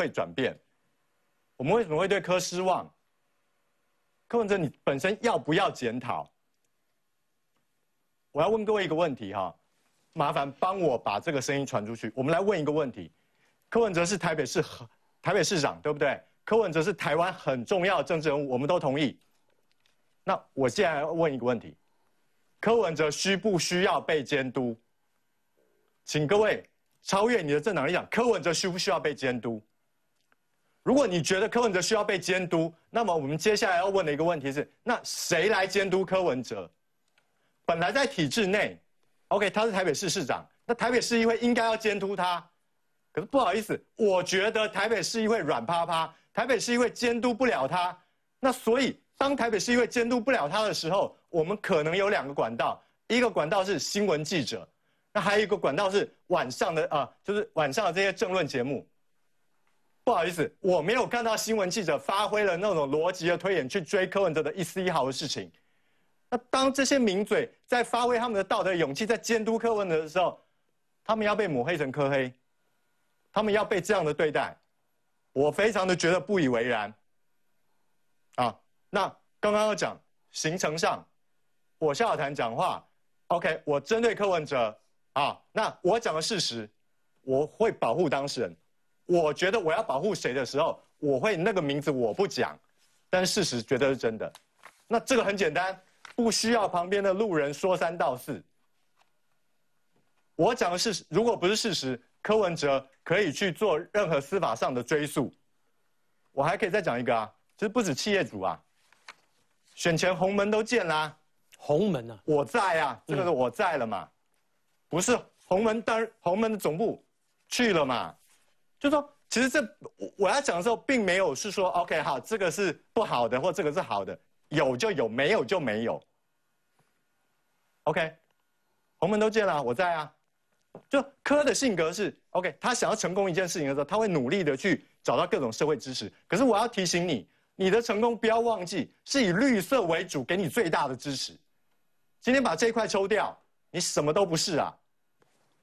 会转变，我们为什么会对科失望？柯文哲，你本身要不要检讨？我要问各位一个问题哈，麻烦帮我把这个声音传出去。我们来问一个问题：柯文哲是台北市台北市长，对不对？柯文哲是台湾很重要的政治人物，我们都同意。那我现在问一个问题：柯文哲需不需要被监督？请各位超越你的政党立场，柯文哲需不需要被监督？如果你觉得柯文哲需要被监督，那么我们接下来要问的一个问题是：那谁来监督柯文哲？本来在体制内，OK，他是台北市市长，那台北市议会应该要监督他。可是不好意思，我觉得台北市议会软趴趴，台北市议会监督不了他。那所以，当台北市议会监督不了他的时候，我们可能有两个管道：一个管道是新闻记者，那还有一个管道是晚上的啊，就是晚上的这些政论节目。不好意思，我没有看到新闻记者发挥了那种逻辑的推演去追柯文哲的一丝一毫的事情。那当这些名嘴在发挥他们的道德勇气，在监督柯文哲的时候，他们要被抹黑成柯黑，他们要被这样的对待，我非常的觉得不以为然。啊，那刚刚要讲行程上，我下午谈讲话，OK，我针对柯文哲啊，那我讲的事实，我会保护当事人。我觉得我要保护谁的时候，我会那个名字我不讲，但事实绝对是真的。那这个很简单，不需要旁边的路人说三道四。我讲的事如果不是事实，柯文哲可以去做任何司法上的追诉。我还可以再讲一个啊，就是不止企业主啊，选前红门都见啦。红门啊，我在啊，这个是我在了嘛，不是红门登，红门的总部去了嘛。就说，其实这我我要讲的时候，并没有是说，OK，好，这个是不好的，或这个是好的，有就有，没有就没有。OK，红门都见了，我在啊。就科的性格是 OK，他想要成功一件事情的时候，他会努力的去找到各种社会支持。可是我要提醒你，你的成功不要忘记是以绿色为主，给你最大的支持。今天把这一块抽掉，你什么都不是啊。